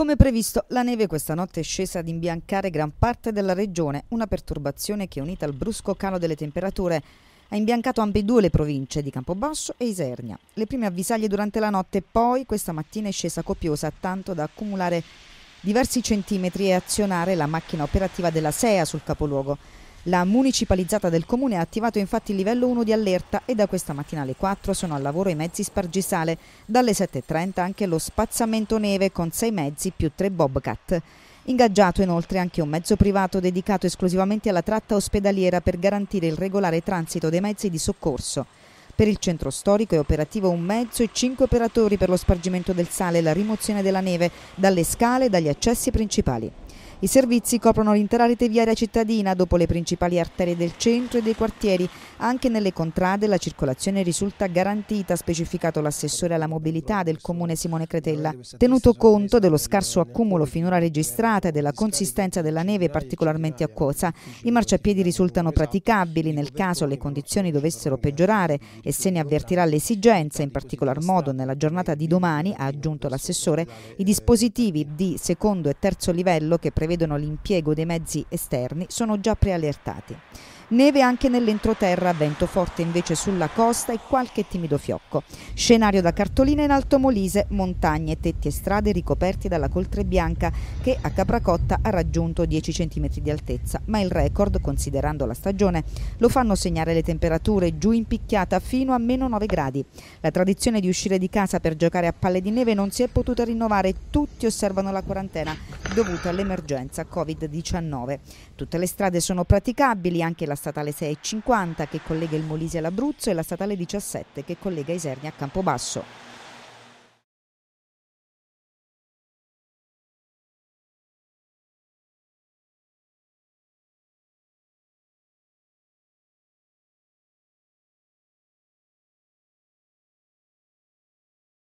Come previsto, la neve questa notte è scesa ad imbiancare gran parte della regione, una perturbazione che unita al brusco calo delle temperature ha imbiancato ambedue le province di Campobasso e Isernia. Le prime avvisaglie durante la notte, poi questa mattina è scesa copiosa, tanto da accumulare diversi centimetri e azionare la macchina operativa della SEA sul capoluogo. La municipalizzata del comune ha attivato infatti il livello 1 di allerta e da questa mattina alle 4 sono al lavoro i mezzi spargisale. Dalle 7.30 anche lo spazzamento neve con 6 mezzi più 3 Bobcat. Ingaggiato inoltre anche un mezzo privato dedicato esclusivamente alla tratta ospedaliera per garantire il regolare transito dei mezzi di soccorso. Per il centro storico è operativo un mezzo e cinque operatori per lo spargimento del sale e la rimozione della neve dalle scale e dagli accessi principali. I servizi coprono l'intera rete viaria cittadina dopo le principali arterie del centro e dei quartieri. Anche nelle contrade la circolazione risulta garantita, specificato l'assessore alla mobilità del comune Simone Cretella. Tenuto conto dello scarso accumulo finora registrato e della consistenza della neve particolarmente acquosa, i marciapiedi risultano praticabili nel caso le condizioni dovessero peggiorare e se ne avvertirà l'esigenza, in particolar modo nella giornata di domani, ha aggiunto l'assessore, i dispositivi di secondo e terzo livello che prevedono prevedono l'impiego dei mezzi esterni sono già preallertati. Neve anche nell'entroterra, vento forte invece sulla costa e qualche timido fiocco. Scenario da cartolina in Alto Molise, montagne, tetti e strade ricoperti dalla coltre bianca che a Capracotta ha raggiunto 10 cm di altezza, ma il record, considerando la stagione, lo fanno segnare le temperature giù in picchiata fino a meno 9 gradi. La tradizione di uscire di casa per giocare a palle di neve non si è potuta rinnovare, tutti osservano la quarantena dovuta all'emergenza Covid-19. Tutte le strade sono praticabili, anche la statale 650 che collega il Molise all'Abruzzo e la statale 17 che collega Isernia a Campobasso.